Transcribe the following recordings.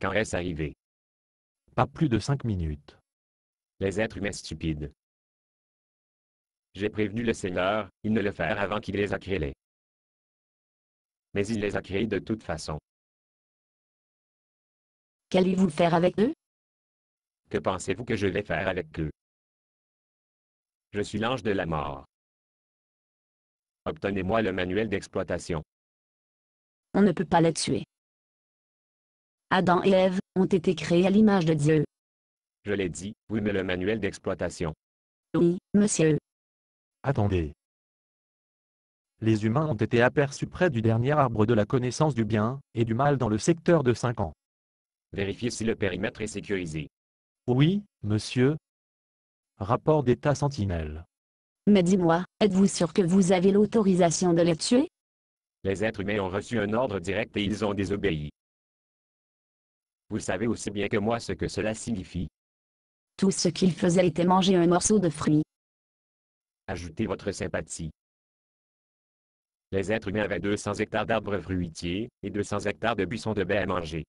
Quand est-ce arrivé Pas plus de cinq minutes. Les êtres humains stupides. J'ai prévenu le Seigneur, il ne le faire avant qu'il les a créés. Mais il les a créés de toute façon. Qu'allez-vous faire avec eux Que pensez-vous que je vais faire avec eux Je suis l'ange de la mort. Obtenez-moi le manuel d'exploitation. On ne peut pas les tuer. Adam et Ève, ont été créés à l'image de Dieu. Je l'ai dit, oui mais le manuel d'exploitation. Oui, monsieur. Attendez. Les humains ont été aperçus près du dernier arbre de la connaissance du bien et du mal dans le secteur de 5 ans. Vérifiez si le périmètre est sécurisé. Oui, monsieur. Rapport d'état sentinelle. Mais dis-moi, êtes-vous sûr que vous avez l'autorisation de les tuer Les êtres humains ont reçu un ordre direct et ils ont désobéi. Vous savez aussi bien que moi ce que cela signifie. Tout ce qu'il faisait était manger un morceau de fruit. Ajoutez votre sympathie. Les êtres humains avaient 200 hectares d'arbres fruitiers et 200 hectares de buissons de baies à manger.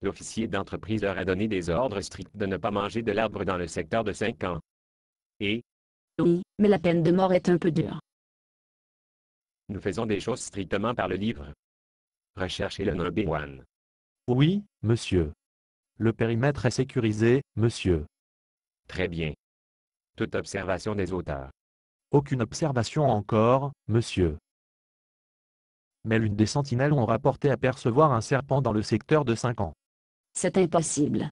L'officier d'entreprise leur a donné des ordres stricts de ne pas manger de l'arbre dans le secteur de 5 ans. Et Oui, mais la peine de mort est un peu dure. Nous faisons des choses strictement par le livre. Recherchez le nom b oui, monsieur. Le périmètre est sécurisé, monsieur. Très bien. Toute observation des auteurs. Aucune observation encore, monsieur. Mais l'une des sentinelles ont rapporté apercevoir un serpent dans le secteur de 5 ans. C'est impossible.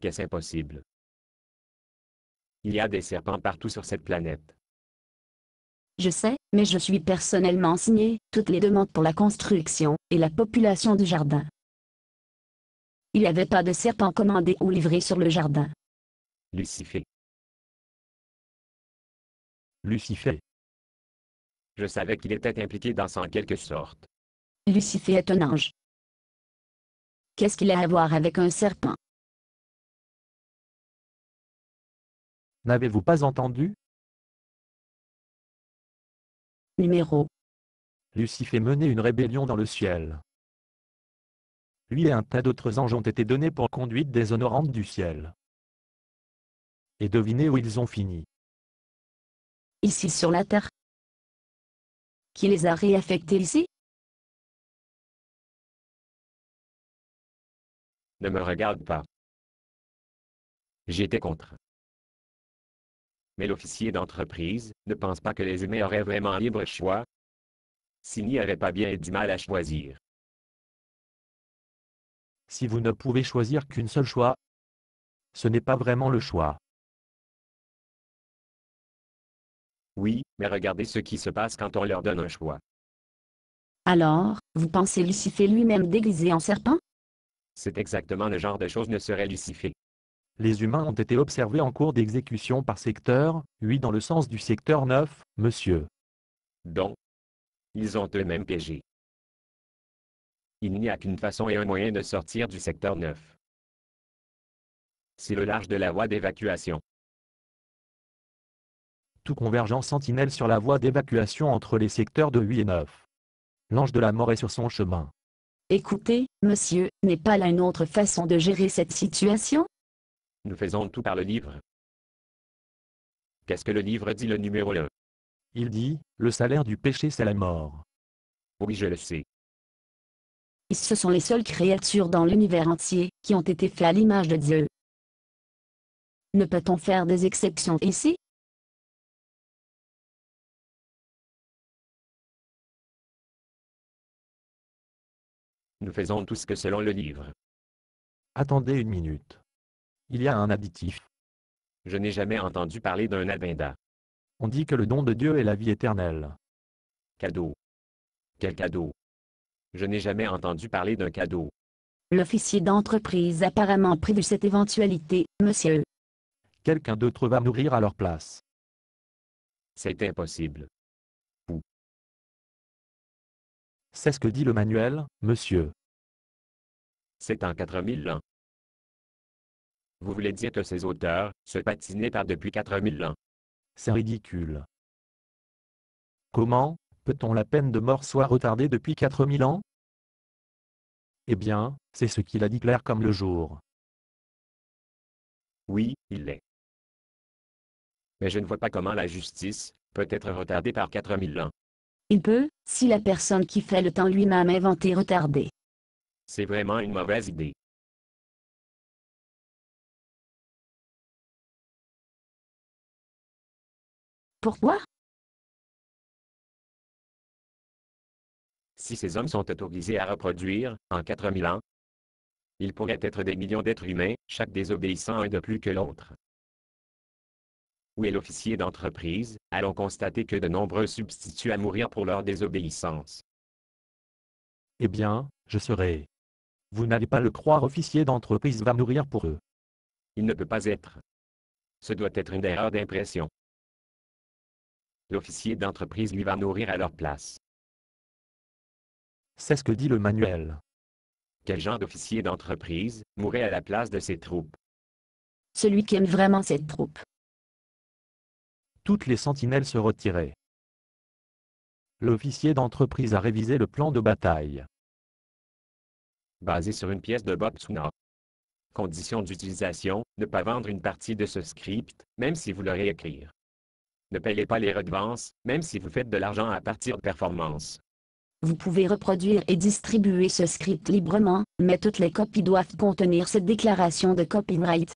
Qu'est-ce impossible Il y a des serpents partout sur cette planète. Je sais, mais je suis personnellement signé toutes les demandes pour la construction et la population du jardin. Il n'y avait pas de serpent commandé ou livré sur le jardin. Lucifer. Lucifer. Je savais qu'il était impliqué dans ça en quelque sorte. Lucifer est un ange. Qu'est-ce qu'il a à voir avec un serpent N'avez-vous pas entendu Numéro. Lucifer menait une rébellion dans le ciel. Lui et un tas d'autres anges ont été donnés pour conduite déshonorante du ciel. Et devinez où ils ont fini. Ici sur la terre. Qui les a réaffectés ici Ne me regarde pas. J'étais contre mais l'officier d'entreprise ne pense pas que les humains auraient vraiment un libre choix. S'il n'y avait pas bien et du mal à choisir. Si vous ne pouvez choisir qu'une seule choix, ce n'est pas vraiment le choix. Oui, mais regardez ce qui se passe quand on leur donne un choix. Alors, vous pensez Lucifer lui-même déguisé en serpent C'est exactement le genre de choses ne serait Lucifer. Les humains ont été observés en cours d'exécution par secteur, 8 dans le sens du secteur 9, monsieur. Donc, ils ont eux-mêmes piégé. Il n'y a qu'une façon et un moyen de sortir du secteur 9. C'est le large de la voie d'évacuation. Tout convergent sentinelle sur la voie d'évacuation entre les secteurs de 8 et 9. L'ange de la mort est sur son chemin. Écoutez, monsieur, n'est pas là une autre façon de gérer cette situation nous faisons tout par le livre. Qu'est-ce que le livre dit le numéro 1 Il dit, le salaire du péché c'est la mort. Oui, je le sais. ce sont les seules créatures dans l'univers entier qui ont été faites à l'image de Dieu. Ne peut-on faire des exceptions ici Nous faisons tout ce que selon le livre. Attendez une minute. Il y a un additif. Je n'ai jamais entendu parler d'un abenda. On dit que le don de Dieu est la vie éternelle. Cadeau. Quel cadeau Je n'ai jamais entendu parler d'un cadeau. L'officier d'entreprise apparemment prévu cette éventualité, monsieur. Quelqu'un d'autre va mourir à leur place. C'est impossible. C'est ce que dit le manuel, monsieur. C'est un 4000 ans. Vous voulez dire que ces auteurs se patinaient par depuis 4000 ans. C'est ridicule. Comment peut-on la peine de mort soit retardée depuis 4000 ans Eh bien, c'est ce qu'il a dit clair comme le jour. Oui, il l'est. Mais je ne vois pas comment la justice peut être retardée par 4000 ans. Il peut, si la personne qui fait le temps lui-même inventé retarder. C'est vraiment une mauvaise idée. Pourquoi Si ces hommes sont autorisés à reproduire, en 4000 ans, ils pourraient être des millions d'êtres humains, chaque désobéissant un de plus que l'autre. Où est l'officier d'entreprise, allons constater que de nombreux substituent à mourir pour leur désobéissance. Eh bien, je serai. Vous n'allez pas le croire, officier d'entreprise va mourir pour eux. Il ne peut pas être. Ce doit être une erreur d'impression l'officier d'entreprise lui va nourrir à leur place. C'est ce que dit le manuel. Quel genre d'officier d'entreprise mourrait à la place de ses troupes Celui qui aime vraiment cette troupe. Toutes les sentinelles se retiraient. L'officier d'entreprise a révisé le plan de bataille. Basé sur une pièce de Bob Botswana. Condition d'utilisation, ne pas vendre une partie de ce script, même si vous le réécrire. Ne payez pas les redevances, même si vous faites de l'argent à partir de performances. Vous pouvez reproduire et distribuer ce script librement, mais toutes les copies doivent contenir cette déclaration de copyright.